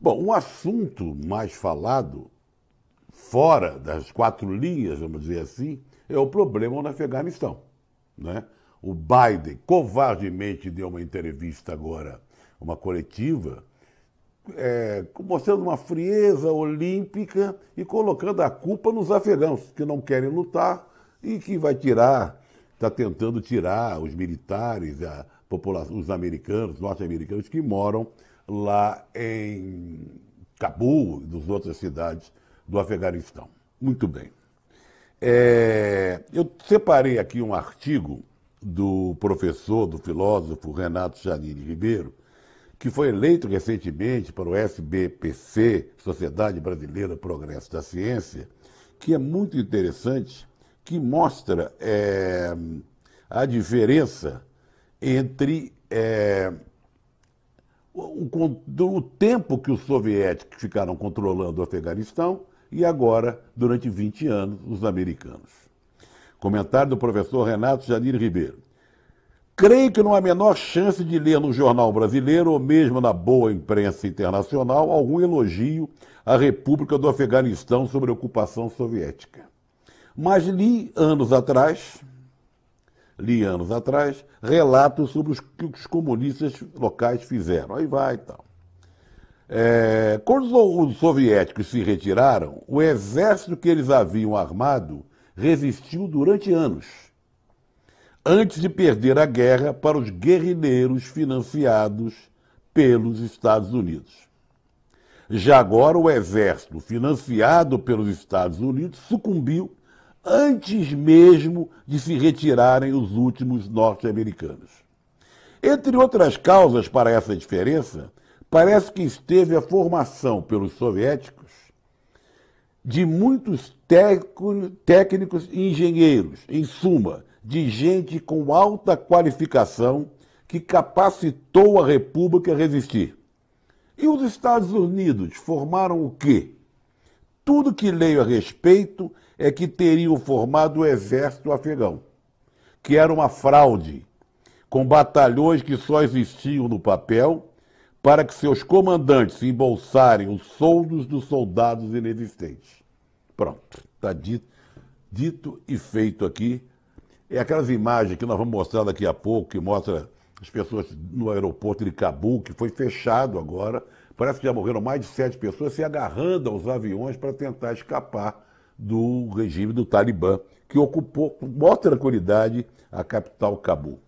Bom, um assunto mais falado, fora das quatro linhas, vamos dizer assim, é o problema no Afeganistão. Né? O Biden covardemente deu uma entrevista agora, uma coletiva, é, mostrando uma frieza olímpica e colocando a culpa nos afegãos, que não querem lutar e que vai tirar, está tentando tirar os militares, a, os americanos, norte-americanos que moram lá em Cabul e das outras cidades do Afeganistão. Muito bem. É, eu separei aqui um artigo do professor, do filósofo Renato Janine Ribeiro, que foi eleito recentemente para o SBPC, Sociedade Brasileira Progresso da Ciência, que é muito interessante, que mostra é, a diferença entre é, o, o, o tempo que os soviéticos ficaram controlando o Afeganistão e agora, durante 20 anos, os americanos. Comentário do professor Renato Janir Ribeiro. Creio que não há menor chance de ler no jornal brasileiro ou mesmo na boa imprensa internacional algum elogio à República do Afeganistão sobre a ocupação soviética. Mas li anos atrás, li anos atrás, relatos sobre os que os comunistas locais fizeram. Aí vai e então. tal. É, quando os soviéticos se retiraram, o exército que eles haviam armado resistiu durante anos, antes de perder a guerra para os guerrilheiros financiados pelos Estados Unidos. Já agora, o exército financiado pelos Estados Unidos sucumbiu antes mesmo de se retirarem os últimos norte-americanos. Entre outras causas para essa diferença, parece que esteve a formação pelos soviéticos de muitos técnicos e engenheiros, em suma, de gente com alta qualificação que capacitou a República a resistir. E os Estados Unidos formaram o quê? Tudo que leio a respeito é que teriam formado o exército afegão, que era uma fraude, com batalhões que só existiam no papel para que seus comandantes embolsarem os soldos dos soldados inexistentes. Pronto, está dito, dito e feito aqui. É aquelas imagens que nós vamos mostrar daqui a pouco, que mostra as pessoas no aeroporto de Cabul, que foi fechado agora. Parece que já morreram mais de sete pessoas se agarrando aos aviões para tentar escapar do regime do Talibã, que ocupou com maior tranquilidade a capital Cabul.